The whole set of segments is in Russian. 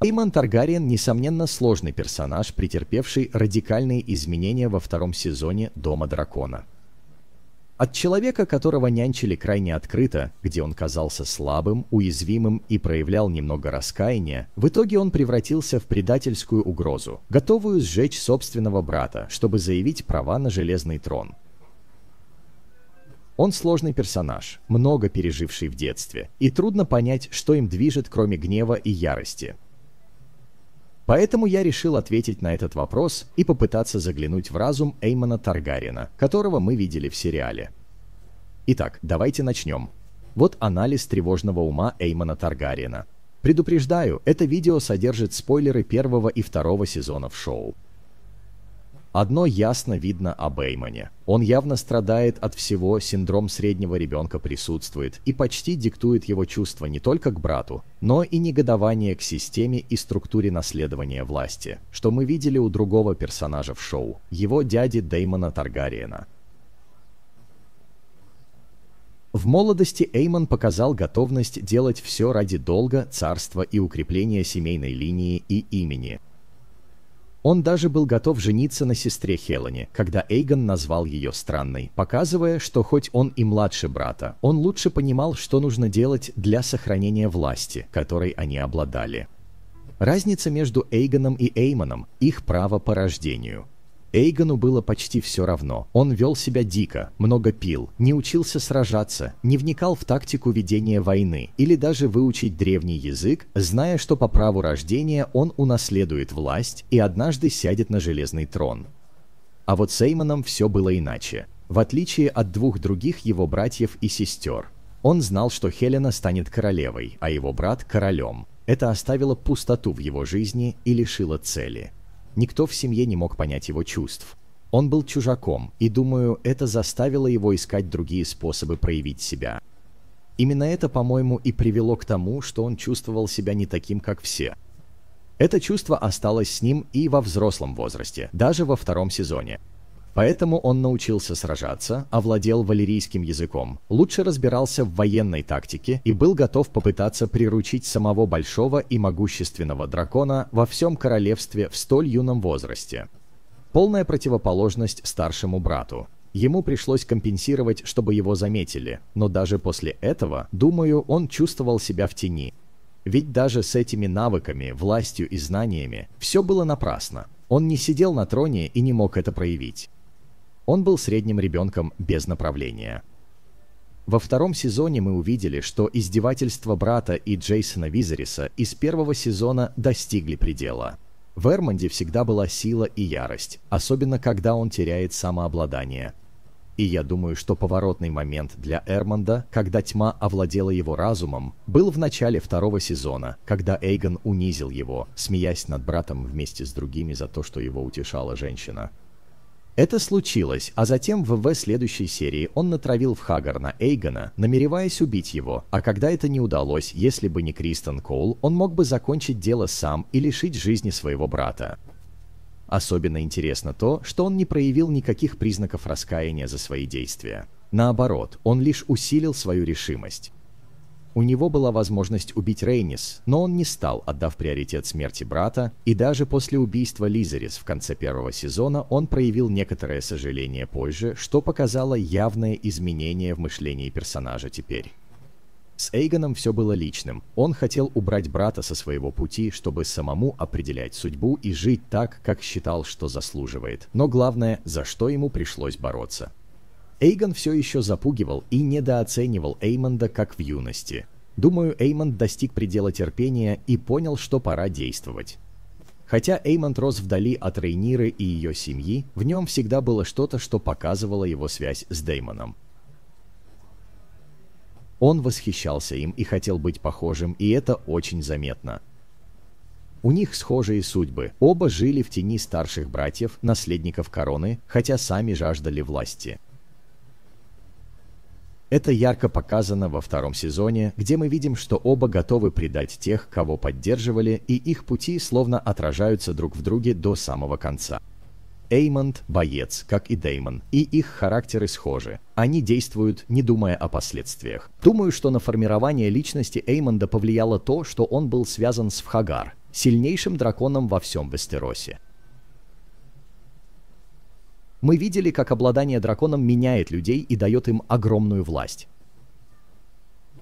Эймон Таргариен, несомненно, сложный персонаж, претерпевший радикальные изменения во втором сезоне «Дома дракона». От человека, которого нянчили крайне открыто, где он казался слабым, уязвимым и проявлял немного раскаяния, в итоге он превратился в предательскую угрозу, готовую сжечь собственного брата, чтобы заявить права на Железный трон. Он сложный персонаж, много переживший в детстве, и трудно понять, что им движет, кроме гнева и ярости – Поэтому я решил ответить на этот вопрос и попытаться заглянуть в разум Эймона Таргарина, которого мы видели в сериале. Итак, давайте начнем. Вот анализ тревожного ума Эймона Таргарина. Предупреждаю, это видео содержит спойлеры первого и второго сезонов шоу. Одно ясно видно о Беймане. Он явно страдает от всего, синдром среднего ребенка присутствует и почти диктует его чувства не только к брату, но и негодование к системе и структуре наследования власти, что мы видели у другого персонажа в шоу, его дяди Деймона Таргариена. В молодости Эймон показал готовность делать все ради долга, царства и укрепления семейной линии и имени, он даже был готов жениться на сестре Хелане, когда Эйгон назвал ее странной, показывая, что хоть он и младше брата, он лучше понимал, что нужно делать для сохранения власти, которой они обладали. Разница между Эйгоном и Эймоном – их право по рождению – Эйгону было почти все равно. Он вел себя дико, много пил, не учился сражаться, не вникал в тактику ведения войны или даже выучить древний язык, зная, что по праву рождения он унаследует власть и однажды сядет на железный трон. А вот с Эймоном все было иначе. В отличие от двух других его братьев и сестер, он знал, что Хелена станет королевой, а его брат – королем. Это оставило пустоту в его жизни и лишило цели – Никто в семье не мог понять его чувств. Он был чужаком, и, думаю, это заставило его искать другие способы проявить себя. Именно это, по-моему, и привело к тому, что он чувствовал себя не таким, как все. Это чувство осталось с ним и во взрослом возрасте, даже во втором сезоне. Поэтому он научился сражаться, овладел валерийским языком, лучше разбирался в военной тактике и был готов попытаться приручить самого большого и могущественного дракона во всем королевстве в столь юном возрасте. Полная противоположность старшему брату. Ему пришлось компенсировать, чтобы его заметили, но даже после этого, думаю, он чувствовал себя в тени. Ведь даже с этими навыками, властью и знаниями все было напрасно. Он не сидел на троне и не мог это проявить. Он был средним ребенком без направления. Во втором сезоне мы увидели, что издевательства брата и Джейсона Визериса из первого сезона достигли предела. В Эрмонде всегда была сила и ярость, особенно когда он теряет самообладание. И я думаю, что поворотный момент для Эрмонда, когда тьма овладела его разумом, был в начале второго сезона, когда Эйгон унизил его, смеясь над братом вместе с другими за то, что его утешала женщина. Это случилось, а затем в ВВ следующей серии он натравил в на Эйгона, намереваясь убить его, а когда это не удалось, если бы не Кристен Коул, он мог бы закончить дело сам и лишить жизни своего брата. Особенно интересно то, что он не проявил никаких признаков раскаяния за свои действия. Наоборот, он лишь усилил свою решимость. У него была возможность убить Рейнис, но он не стал, отдав приоритет смерти брата, и даже после убийства Лизерис в конце первого сезона он проявил некоторое сожаление позже, что показало явное изменение в мышлении персонажа теперь. С Эйгоном все было личным. Он хотел убрать брата со своего пути, чтобы самому определять судьбу и жить так, как считал, что заслуживает. Но главное, за что ему пришлось бороться. Эйгон все еще запугивал и недооценивал Эймонда как в юности. Думаю, Эймонд достиг предела терпения и понял, что пора действовать. Хотя Эймонд рос вдали от Рейниры и ее семьи, в нем всегда было что-то, что показывало его связь с Деймоном. Он восхищался им и хотел быть похожим, и это очень заметно. У них схожие судьбы. Оба жили в тени старших братьев, наследников короны, хотя сами жаждали власти. Это ярко показано во втором сезоне, где мы видим, что оба готовы предать тех, кого поддерживали, и их пути словно отражаются друг в друге до самого конца. Эймонд – боец, как и Деймон, и их характеры схожи. Они действуют, не думая о последствиях. Думаю, что на формирование личности Эймонда повлияло то, что он был связан с Вхагар, сильнейшим драконом во всем Вестеросе. Мы видели, как обладание драконом меняет людей и дает им огромную власть.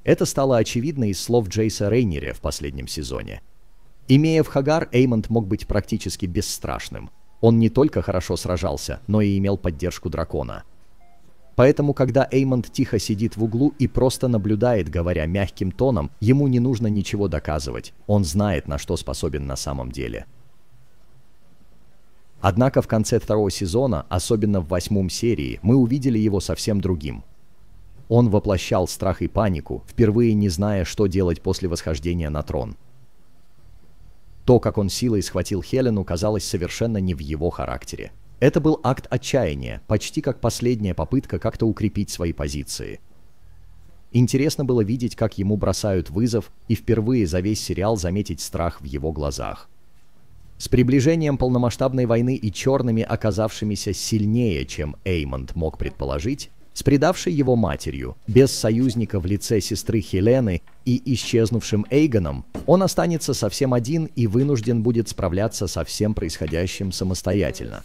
Это стало очевидно из слов Джейса Рейнере в последнем сезоне. Имея в Хагар, Эймонд мог быть практически бесстрашным. Он не только хорошо сражался, но и имел поддержку дракона. Поэтому, когда Эймонд тихо сидит в углу и просто наблюдает, говоря мягким тоном, ему не нужно ничего доказывать. Он знает, на что способен на самом деле. Однако в конце второго сезона, особенно в восьмом серии, мы увидели его совсем другим. Он воплощал страх и панику, впервые не зная, что делать после восхождения на трон. То, как он силой схватил Хелену, казалось совершенно не в его характере. Это был акт отчаяния, почти как последняя попытка как-то укрепить свои позиции. Интересно было видеть, как ему бросают вызов, и впервые за весь сериал заметить страх в его глазах. С приближением полномасштабной войны и черными, оказавшимися сильнее, чем Эймонд мог предположить, с предавшей его матерью, без союзника в лице сестры Хелены и исчезнувшим Эйгоном, он останется совсем один и вынужден будет справляться со всем происходящим самостоятельно.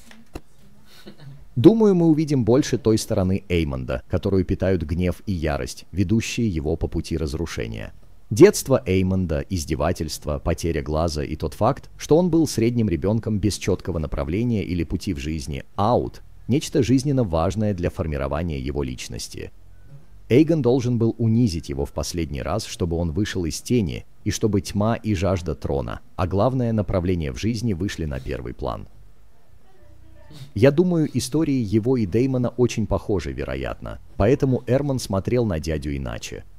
Думаю, мы увидим больше той стороны Эймонда, которую питают гнев и ярость, ведущие его по пути разрушения. Детство Эймонда, издевательство, потеря глаза и тот факт, что он был средним ребенком без четкого направления или пути в жизни, аут, нечто жизненно важное для формирования его личности. Эйгон должен был унизить его в последний раз, чтобы он вышел из тени, и чтобы тьма и жажда трона, а главное направление в жизни, вышли на первый план. Я думаю, истории его и Деймона очень похожи, вероятно, поэтому Эрман смотрел на дядю иначе –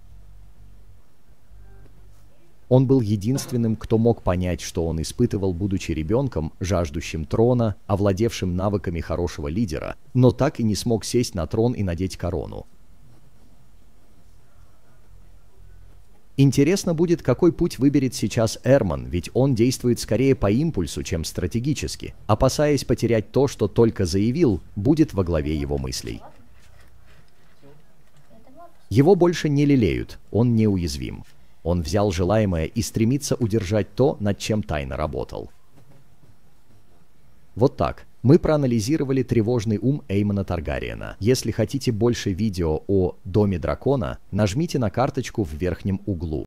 он был единственным, кто мог понять, что он испытывал, будучи ребенком, жаждущим трона, овладевшим навыками хорошего лидера, но так и не смог сесть на трон и надеть корону. Интересно будет, какой путь выберет сейчас Эрман, ведь он действует скорее по импульсу, чем стратегически, опасаясь потерять то, что только заявил, будет во главе его мыслей. Его больше не лелеют, он неуязвим. Он взял желаемое и стремится удержать то, над чем тайно работал. Вот так. Мы проанализировали тревожный ум Эймона Таргариена. Если хотите больше видео о Доме Дракона, нажмите на карточку в верхнем углу.